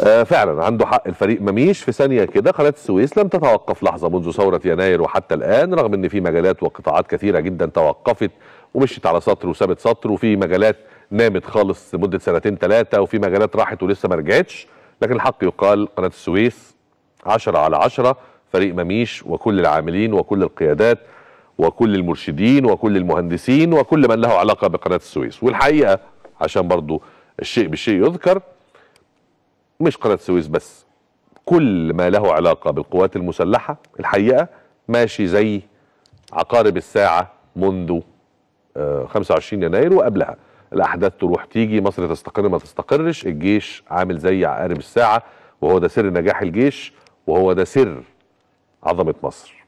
آه، فعلا عنده حق الفريق مميش في ثانيه كده قناه السويس لم تتوقف لحظه منذ ثوره يناير وحتى الان رغم ان في مجالات وقطاعات كثيره جدا توقفت ومشيت على سطر وسابت سطر وفي مجالات نامت خالص لمده سنتين ثلاثه وفي مجالات راحت ولسه ما رجعتش لكن الحق يقال قناه السويس 10 على 10 فريق مميش وكل العاملين وكل القيادات وكل المرشدين وكل المهندسين وكل من له علاقه بقناه السويس والحقيقه عشان برضو الشيء بالشيء يذكر مش قناة السويس بس كل ما له علاقة بالقوات المسلحة الحقيقة ماشي زي عقارب الساعة منذ 25 آه، يناير وقبلها الأحداث تروح تيجي مصر تستقر ما تستقرش الجيش عامل زي عقارب الساعة وهو ده سر نجاح الجيش وهو ده سر عظمة مصر